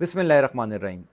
बिसमीम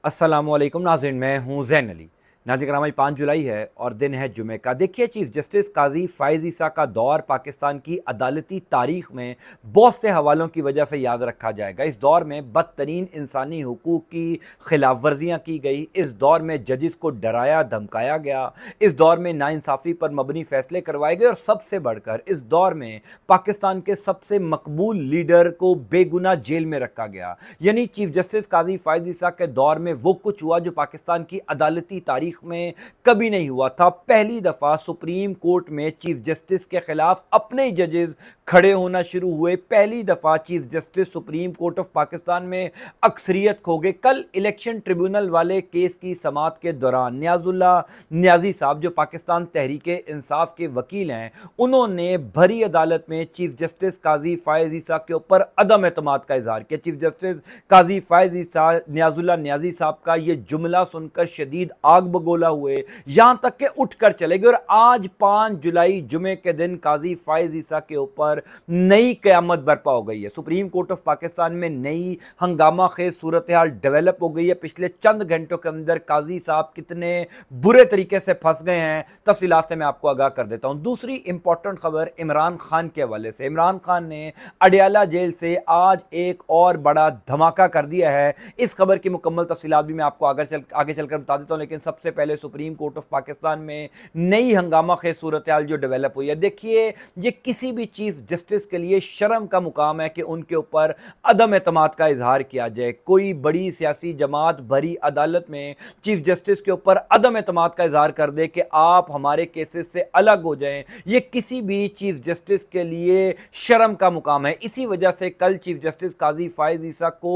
अल्लाम नाजिन मैं हूँ जैन अली नाजिक रामाई पाँच जुलाई है और दिन है जुमे का देखिए चीफ जस्टिस काजी फायज ईसा का दौर पाकिस्तान की अदालती तारीख में बहुत से हवालों की वजह से याद रखा जाएगा इस दौर में बदतरीन इंसानी हकूक़ की खिलाफ वर्जियाँ की गई इस दौर में जजिस को डराया धमकाया गया इस दौर में नाइंसाफ़ी पर मबनी फैसले करवाए गए और सबसे बढ़कर इस दौर में पाकिस्तान के सबसे मकबूल लीडर को बेगुना जेल में रखा गया यानी चीफ जस्टिस काजी फायज ईसा के दौर में वो कुछ हुआ जो पाकिस्तान की अदालती तारीख तारीख में कभी नहीं हुआ था पहली दफ़ा सुप्रीम कोर्ट में चीफ जस्टिस के ख़िलाफ़ अपने ही जजेस खड़े होना शुरू हुए पहली दफ़ा chief justice supreme court of Pakistan में अक्सरियत खो गए कल इलेक्शन ट्रिब्यूनल वाले केस की समात के दौरान न्याजुल्ला न्याजी साहब जो पाकिस्तान तहरीक इंसाफ के वकील हैं उन्होंने भरी अदालत में चीफ जस्टिस काजी फायज ईसा के ऊपर अदम एतम का इजहार किया चीफ जस्टिस काजी फायज ईसा न्याजुल्ला न्याजी साहब का यह जुमला सुनकर शदीद आग बगोला हुए यहां तक के उठकर चले गए और आज पांच जुलाई जुमे के दिन काजी फायज ईसा के ऊपर नई क्यामत बर्पा हो गई है सुप्रीम कोर्ट ऑफ पाकिस्तान में नई हंगामा खेज सूरत हाल डेवलप हो गई है पिछले चंद घंटों के अंदर काजी साहब कितने बुरे तरीके से फंस गए हैं तफसीलात से मैं आपको आगाह कर देता हूं दूसरी इंपॉर्टेंट खबर इमरान खान के हवाले से इमरान खान ने अडियाला जेल से आज एक और बड़ा धमाका कर दिया है इस खबर की मुकम्मल तफसीत भी मैं आपको आगे चल आगे चलकर बता देता हूं लेकिन सबसे से पहले सुप्रीम कोर्ट ऑफ पाकिस्तान में नई हंगामा खेज सूरत जो डेवलप हुई है देखिए ये किसी भी चीफ जस्टिस के लिए शर्म का मुकाम है कि उनके ऊपर अदम एतम का इजहार किया जाए कोई बड़ी सियासी जमात भरी अदालत में चीफ जस्टिस के ऊपर अदम एतम का इजहार कर दे कि आप हमारे केसेस से अलग हो जाएं ये किसी भी चीफ जस्टिस के लिए शर्म का मुकाम है इसी वजह से कल चीफ जस्टिस काजी फायज ईसा को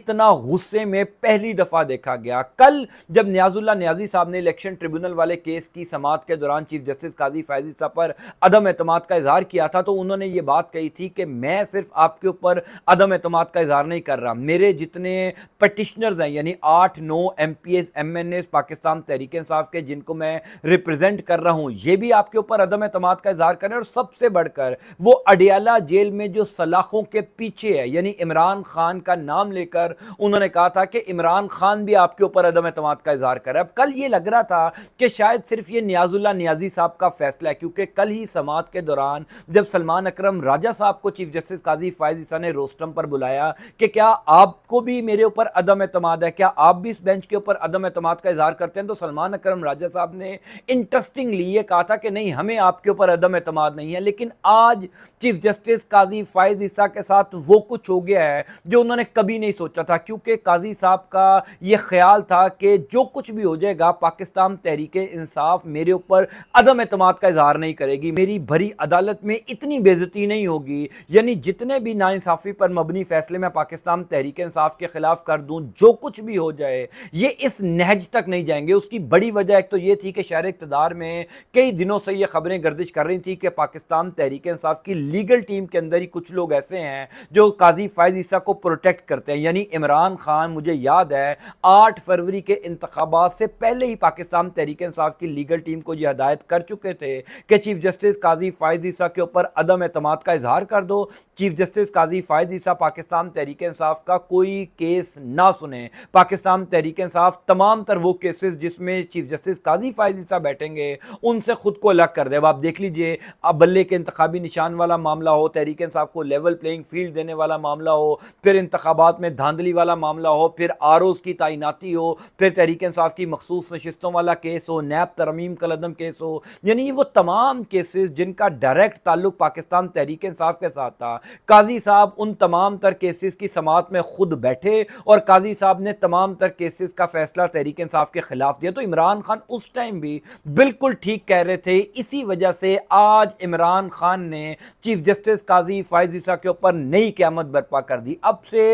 इतना गुस्से में पहली दफ़ा देखा गया कल जब न्याजुल्ला न्याजी साहब ने इलेक्शन ट्रिब्यूनल वाले केस की समात के दौरान चीफ जस्टिस काजी फैजी साहब पर अदम अतमाद का इजहार किया था तो उन्होंने ये बात कही थी कि मैं सिर्फ आपके ऊपर अदम अतमाद का इजहार नहीं कर रहा मेरे जितने पटिशनर्स हैं यानी आठ नौ M P S M N S Pakistan Tehreek Insaf के जिनको मैं रिप्रेजेंट कर रहा हूँ ये भी आपके ऊपर अदम अतमाद का इजहार कर रहे हैं और सबसे बढ़कर वो अडियाला जेल में जो सलाखों के पीछे है यानी इमरान खान का नाम लेकर उन्होंने कहा था कि इमरान खान भी आपके ऊपर अदम अतमाद का इजहार कर रहा है अब कल ये ये लग रहा था कि शायद सिर्फ ये न्याजुल्ला न्याजी साहब का फैसला है क्योंकि कल ही समात के दौरान जब सलमान अक्रम राजा साहब को चीफ जस्टिस काजी फायज ईसा ने रोस्टम पर बुलाया कि क्या आपको भी मेरे ऊपर अदम अतमाद है क्या आप भी इस बेंच के ऊपर अदम अतमाद का इजहार करते हैं तो सलमान अक्रम राजा साहब ने इंटरेस्टिंगली ये कहा था कि नहीं हमें आपके ऊपर अदम अतमाद नहीं है लेकिन आज चीफ जस्टिस काजी फायज ईसा के साथ वो कुछ हो गया है जो उन्होंने कभी नहीं सोचा था क्योंकि काजी साहब का यह ख्याल था कि जो कुछ भी हो जाएगा पाकिस्तान तहरीक इंसाफ मेरे ऊपर अदम अतमाद का इजहार नहीं करेगी मेरी भरी अदालत में इतनी बेजती नहीं होगी यानी जितने भी नाइंसाफ़ी पर मबनी फैसले मैं पाकिस्तान तहरीक इंसाफ के खिलाफ कर दूं जो कुछ भी हो जाए ये इस नहज तक नहीं जाएंगे उसकी बड़ी वजह एक तो ये थी कि शहर इकतदार में कई दिनों से ये खबरें गर्दिश कर रही थी कि पाकिस्तान तहरीक इंसाफ की लीगल टीम के अंदर ही कुछ लोग ऐसे हैं जो काजी फायज ईसा को प्रोटेक्ट करते हैं यानी इमरान खान मुझे याद है आठ फरवरी के इंतबात से पहले पहले ही पाकिस्तान तहरीक इंसाफ की लीगल टीम को यह हदायत कर चुके थे कि चीफ जस्टिस काजी फायद ईसा के ऊपर अदम अतमाद का इजहार कर दो चीफ जस्टिस काजी फायद ईसा पाकिस्तान तहरीक इंसाफ का कोई केस ना सुने पाकिस्तान तहरीक इंसाफ तमाम तर वो केसेस जिसमें चीफ जस्टिस काजी फायद ईसा बैठेंगे उनसे खुद को अलग कर दे अब आप देख लीजिए अब बल्ले के इंतबी निशान वाला मामला हो तहरीक इंसाफ को लेवल प्लेइंग फील्ड देने वाला मामला हो फिर इंतबात में धांधली वाला मामला हो फिर आर की तैनाती हो फिर तहरीक इंसाफ की मखसूस नशस्तों वाला केस हो नैब तरमीम कलदम केस हो यानी वो तमाम केसेस जिनका डायरेक्ट ताल्लुक पाकिस्तान तहरीक इंसाफ के साथ था काजी साहब उन तमाम तर केसेस की समात में खुद बैठे और काजी साहब ने तमाम तर केसेस का फैसला तहरीक इंसाफ के खिलाफ दिया तो इमरान खान उस टाइम भी बिल्कुल ठीक कह रहे थे इसी वजह से आज इमरान खान ने चीफ जस्टिस काजी फायज ईसा के ऊपर नई क्यामत बर्पा कर दी अब से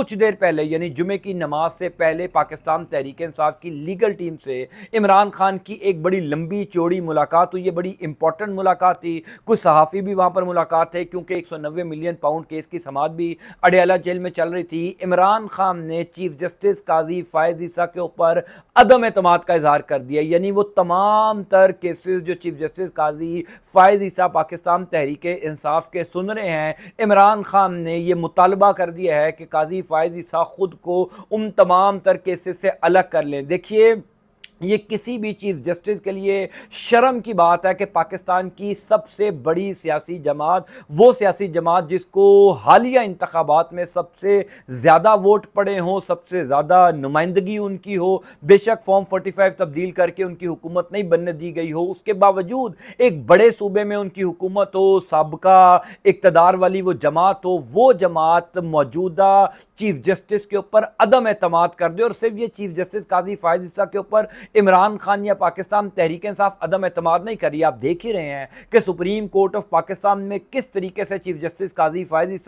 कुछ देर पहले यानी जुमे की नमाज से पहले पाकिस्तान तहरीक इंसाफ की लीगल टीम से इमरान खान की एक बड़ी लंबी चौड़ी मुलाकात हुई ये बड़ी इंपॉर्टेंट मुलाकात थी कुछ सहाफ़ी भी वहाँ पर मुलाकात है क्योंकि एक मिलियन पाउंड केस की समात भी अडयाला जेल में चल रही थी इमरान खान ने चीफ जस्टिस काजी फायज ईसा के ऊपर अदम अतम का इजहार कर दिया यानी वो तमाम तर केसेस जो चीफ जस्टिस काजी फायज ईसा पाकिस्तान तहरीक इंसाफ के सुन रहे हैं इमरान खान ने ये मुतालबा कर दिया है कि काजी फायज ईसा खुद को उन तमाम तर केसेस से अलग कर लें देखिए ये किसी भी चीफ़ जस्टिस के लिए शर्म की बात है कि पाकिस्तान की सबसे बड़ी सियासी जमात वो सियासी जमात जिसको हालिया इंतबात में सबसे ज़्यादा वोट पड़े हों सबसे ज़्यादा नुमाइंदगी उनकी हो बेशक फॉर्म 45 तब्दील करके उनकी हुकूमत नहीं बनने दी गई हो उसके बावजूद एक बड़े सूबे में उनकी हुकूमत हो सबका इकतदार वाली वो जमात हो वो जमात मौजूदा चीफ जस्टिस के ऊपर अदम अतमाद कर दे और सिर्फ ये चीफ जस्टिस काजी फायदा के ऊपर इमरान खान या पाकिस्तान तहरीक इंसाफ अदम अतमाद नहीं करी आप देख ही रहे हैं कि सुप्रीम कोर्ट ऑफ पाकिस्तान में किस तरीके से चीफ जस्टिस काजी फायजी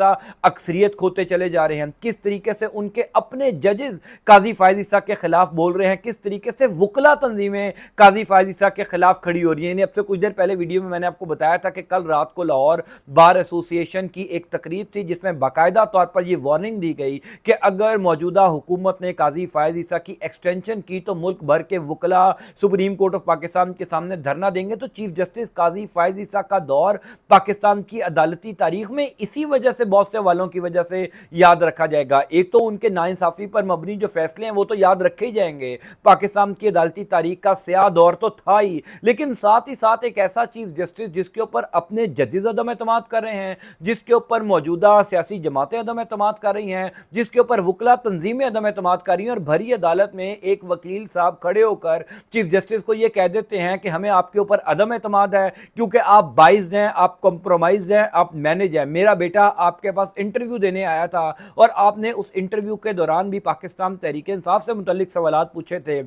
अक्सरियत खोते चले जा रहे हैं किस तरीके से उनके अपने जजेस काजी फायजी के खिलाफ बोल रहे हैं किस तरीके से वकला तंजीमें काजी फायजी के खिलाफ खड़ी हो रही हैं अब से कुछ देर पहले वीडियो में मैंने आपको बताया था कि कल रात को लाहौर बार एसोसिएशन की एक तकरीब थी जिसमें बाकायदा तौर पर यह वार्निंग दी गई कि अगर मौजूदा हुकूमत ने काजी फायज की एक्सटेंशन की तो मुल्क भर के वकला सुप्रीम कोर्ट ऑफ पाकिस्तान के सामने धरना देंगे तो चीफ जस्टिस काजी फायज ईसा का दौर पाकिस्तान की अदालती तारीख में इसी वजह से बहुत से वालों की वजह से याद रखा जाएगा एक तो उनके नाइंसाफ़ी पर मबनी जो फैसले हैं वो तो याद रखे ही जाएंगे पाकिस्तान की अदालती तारीख का स्या दौर तो था ही लेकिन साथ ही साथ एक ऐसा चीफ जस्टिस जिसके ऊपर अपने जजेज अदम एतम कर रहे हैं जिसके ऊपर मौजूदा सियासी जमातें अदम एतम कर रही हैं जिसके ऊपर वकला तंजीमें अदम एतम कर रही हैं और भरी अदालत में एक वकील साहब खड़े होकर होकर चीफ जस्टिस को यह कह देते हैं कि हमें आपके ऊपर अदम एतमाद है क्योंकि आप बाइज हैं आप कॉम्प्रोमाइज हैं आप मैनेज हैं मेरा बेटा आपके पास इंटरव्यू देने आया था और आपने उस इंटरव्यू के दौरान भी पाकिस्तान तहरीक इंसाफ से मुतल सवाल पूछे थे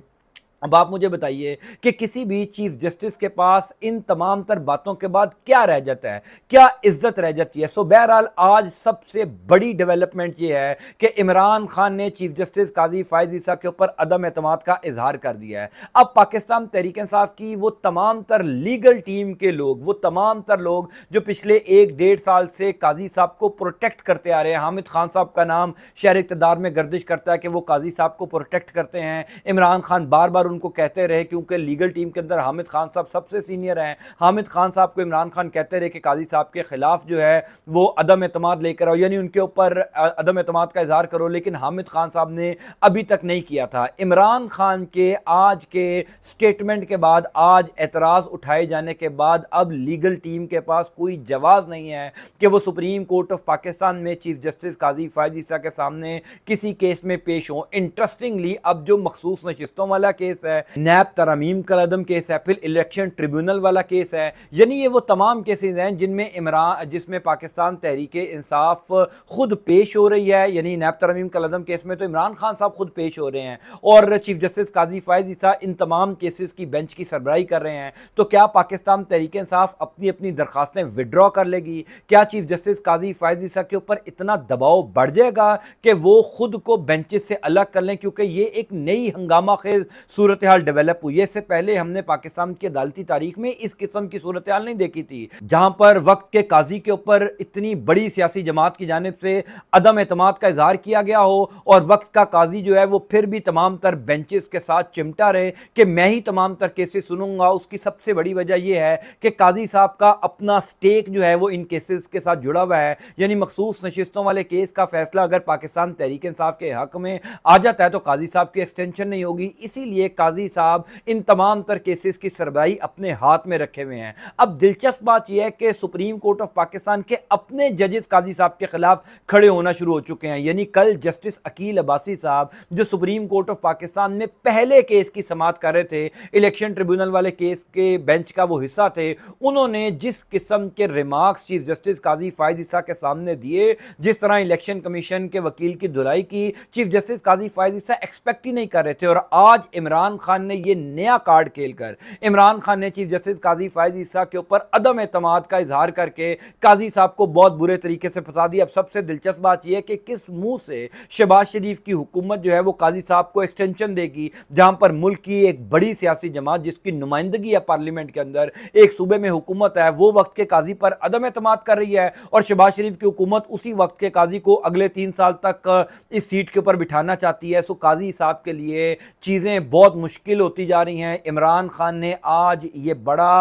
अब आप मुझे बताइए कि किसी भी चीफ जस्टिस के पास इन तमाम तर बातों के बाद क्या रह जाता है क्या इज्जत रह जाती है सो बहरहाल आज सबसे बड़ी डेवलपमेंट ये है कि इमरान खान ने चीफ जस्टिस काजी फायज ईसा के ऊपर अदम अतमाद का इजहार कर दिया है अब पाकिस्तान तहरीक इंसाफ की वो तमाम तर लीगल टीम के लोग वो तमाम तर लोग जो पिछले एक डेढ़ साल से काजी साहब को प्रोटेक्ट करते आ रहे हैं हामिद खान साहब का नाम शहर इकतदार में गर्दिश करता है कि वो काजी साहब को प्रोटेक्ट करते हैं इमरान खान बार बार उनको कहते रहे क्योंकि लीगल टीम के अंदर हामिद खान साहब सबसे सीनियर हैं हामिद खान साहब को इमरान खान कहते रहे कि काजी साहब के ख़िलाफ़ जो है वो अदम अतमाद लेकर आओ यानी उनके ऊपर अदम अतमाद का इजहार करो लेकिन हामिद खान साहब ने अभी तक नहीं किया था इमरान खान के आज के स्टेटमेंट के बाद आज एतराज़ उठाए जाने के बाद अब लीगल टीम के पास कोई जवाब नहीं है कि वो सुप्रीम कोर्ट ऑफ पाकिस्तान में चीफ जस्टिस काजी फायद के सामने किसी केस में पेश हो इंटरेस्टिंगली अब जो मखसूस नशस्तों वाला केस केस है नैब तरामीम कलदम केस है फिर इलेक्शन ट्रिब्यूनल वाला केस है यानी ये वो तमाम केसेज हैं जिनमें इमरान जिसमें पाकिस्तान तहरीक इंसाफ खुद पेश हो रही है यानी नैब तरामीम कलदम केस में तो इमरान खान साहब खुद पेश हो रहे हैं और चीफ जस्टिस काजी फायज ईसा इन तमाम केसेस की बेंच की सरबराही कर रहे हैं तो क्या पाकिस्तान तहरीक इंसाफ अपनी अपनी दरखास्तें विड्रॉ कर लेगी क्या चीफ जस्टिस काजी फायज ईसा के ऊपर इतना दबाव बढ़ जाएगा कि वो खुद को बेंचेस से अलग कर लें क्योंकि ये एक नई हंगामा खेज सूरत सूरत हाल डेवलप हुई है इससे पहले हमने पाकिस्तान की अदालती तारीख में इस किस्म की सूरत हाल नहीं देखी थी जहां पर वक्त के काजी के ऊपर इतनी बड़ी सियासी जमात की जानब से अदम अतमाद का इजहार किया गया हो और वक्त का काजी जो है वो फिर भी तमाम तर बेंचेस के साथ चिमटा रहे कि मैं ही तमाम तर केसेस सुनूंगा उसकी सबसे बड़ी वजह यह है कि काजी साहब का अपना स्टेक जो है वो इन केसेस के साथ जुड़ा हुआ है यानी मखसूस नशस्तों वाले केस का फैसला अगर पाकिस्तान तहरीक इंसाफ के हक में आ जाता है तो काजी साहब की एक्सटेंशन नहीं होगी इसीलिए काजी साहब इन तमाम तर केसेस की सरबाई अपने हाथ में रखे हुए हैं अब दिलचस्प बात यह है कि सुप्रीम कोर्ट ऑफ पाकिस्तान के अपने जजेस काजी साहब के खिलाफ खड़े होना शुरू हो चुके हैं यानी कल जस्टिस अकील अब्बासी साहब जो सुप्रीम कोर्ट ऑफ पाकिस्तान में पहले केस की समाप्त कर रहे थे इलेक्शन ट्रिब्यूनल वाले केस के बेंच का वो हिस्सा थे उन्होंने जिस किस्म के remarks chief justice Qazi Faez Isa के सामने दिए जिस तरह इलेक्शन कमीशन के वकील की धुलाई की chief justice Qazi Faez Isa expect ही नहीं कर रहे थे और आज इमरान इमरान खान ने यह नया कार्ड खेल कर इमरान खान ने चीफ जस्टिस काजी फायज ईसा के ऊपर अदम एतम का इजहार करके काजी साहब को बहुत बुरे तरीके से फंसा दिया अब सबसे दिलचस्प बात यह है कि किस मुंह से शहबाज शरीफ की हुकूमत जो है वो काजी साहब को एक्सटेंशन देगी जहां पर मुल्क की एक बड़ी सियासी जमात जिसकी नुमाइंदगी है पार्लियामेंट के अंदर एक सूबे में हुकूमत है वो वक्त के काजी पर अदम एतमाद कर रही है और शहबाज शरीफ की हुकूमत उसी वक्त के काजी को अगले तीन साल तक इस सीट के ऊपर बिठाना चाहती है सो काजी साहब के लिए चीज़ें बहुत बहुत मुश्किल होती जा रही हैं इमरान खान ने आज ये बड़ा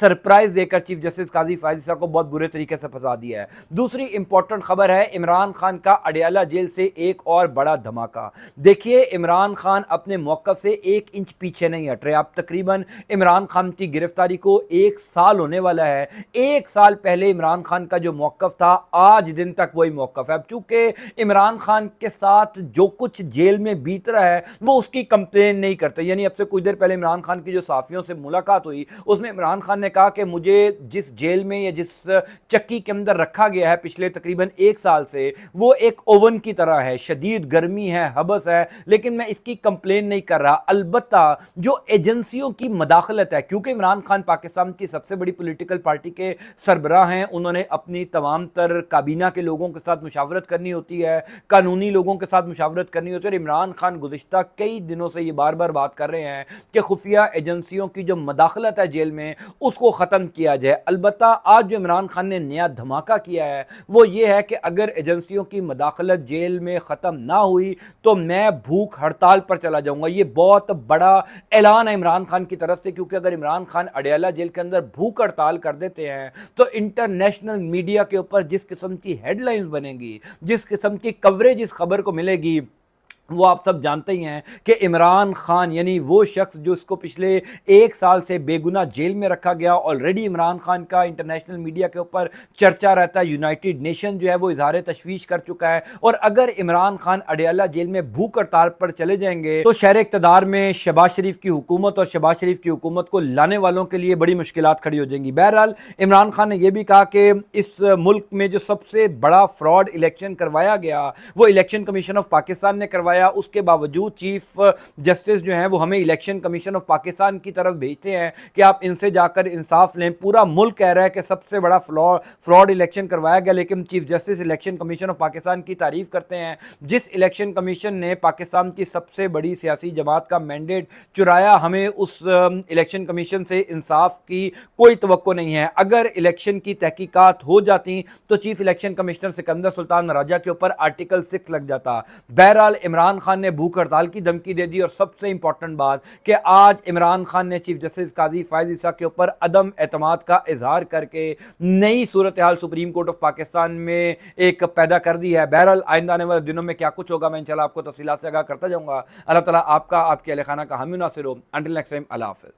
सरप्राइज़ देकर चीफ जस्टिस काजी फायजी साहब को बहुत बुरे तरीके से फंसा दिया है दूसरी इंपॉर्टेंट खबर है इमरान खान का अडयाला जेल से एक और बड़ा धमाका देखिए इमरान खान अपने मौका से एक इंच पीछे नहीं हट रहे आप तकरीबन इमरान खान की गिरफ्तारी को एक साल होने वाला है एक साल पहले इमरान खान का जो मौकफ था आज दिन तक वही मौकफ है अब चूंकि इमरान खान के साथ जो कुछ जेल में बीत रहा है वो उसकी कंप्लेन नहीं करते तो यानी अब से कुछ देर पहले इमरान खान की जो साफियों से मुलाकात हुई उसमें इमरान खान ने कहा कि मुझे जिस जेल में या जिस चक्की के अंदर रखा गया है पिछले तकरीबन एक साल से वो एक ओवन की तरह है शदीद गर्मी है हबस है लेकिन मैं इसकी कंप्लेन नहीं कर रहा अलबत् जो एजेंसियों की मदाखलत है क्योंकि इमरान खान पाकिस्तान की सबसे बड़ी पोलिटिकल पार्टी के सरबराह हैं उन्होंने अपनी तमाम तर काबीना के लोगों के साथ मुशावरत करनी होती है कानूनी लोगों के साथ मुशावरत करनी होती है और इमरान खान गुजशत कई दिनों से ये बार बार बात बात कर रहे हैं कि खुफिया एजेंसियों की जो मदाखलत है जेल में उसको ख़त्म किया जाए अलबत् आज जो इमरान खान ने नया धमाका किया है वो ये है कि अगर एजेंसियों की मदाखलत जेल में ख़त्म ना हुई तो मैं भूख हड़ताल पर चला जाऊँगा ये बहुत बड़ा ऐलान है इमरान खान की तरफ से क्योंकि अगर इमरान खान अडयाला जेल के अंदर भूख हड़ताल कर देते हैं तो इंटरनेशनल मीडिया के ऊपर जिस किस्म की हेडलाइंस बनेंगी जिस किस्म की कवरेज इस खबर को मिलेगी वो आप सब जानते ही हैं कि इमरान खान यानी वो शख्स जो इसको पिछले एक साल से बेगुना जेल में रखा गया ऑलरेडी इमरान खान का इंटरनेशनल मीडिया के ऊपर चर्चा रहता है यूनाइटेड नेशन जो है वो इजहार तशवीश कर चुका है और अगर इमरान खान अडयाला जेल में भूख हड़ताल पर चले जाएंगे तो शहर इकतदार में शबाज शरीफ की हुकूमत और शबाज शरीफ की हुकूमत को लाने वालों के लिए बड़ी मुश्किल खड़ी हो जाएंगी बहरहाल इमरान खान ने यह भी कहा कि इस मुल्क में जो सबसे बड़ा फ्रॉड इलेक्शन करवाया गया वो इलेक्शन कमीशन ऑफ पाकिस्तान ने करवाया बताया उसके बावजूद चीफ जस्टिस जो हैं वो हमें इलेक्शन कमीशन ऑफ पाकिस्तान की तरफ भेजते हैं कि आप इनसे जाकर इंसाफ लें पूरा मुल्क कह रहा है कि सबसे बड़ा फ्रॉड इलेक्शन करवाया गया लेकिन chief justice election commission of Pakistan की तारीफ करते हैं जिस इलेक्शन कमीशन ने पाकिस्तान की सबसे बड़ी सियासी जमात का मैंडेट चुराया हमें उस इलेक्शन कमीशन से इंसाफ की कोई तो नहीं है अगर इलेक्शन की तहकीकत हो जाती तो chief election commissioner Sikandar Sultan Raja के ऊपर आर्टिकल सिक्स लग जाता बहरहाल इमरान इमरान खान ने भूख हड़ताल की धमकी दे दी और सबसे इंपॉर्टेंट बात कि आज इमरान खान ने चीफ जस्टिस काजी फायज ईसा के ऊपर अदम अतमाद का इजहार करके नई सूरत हाल सुप्रीम कोर्ट ऑफ पाकिस्तान में एक पैदा कर दी है बहरहाल आइंदा आने वाले दिनों में क्या कुछ होगा मैं इनशाला आपको तफसी से आगा करता जाऊँगा अल्लाह तला आपका आपके अलखाना खाना का हामी मुनासर हो अंटिल नेक्स्ट टाइम अला हाफिज़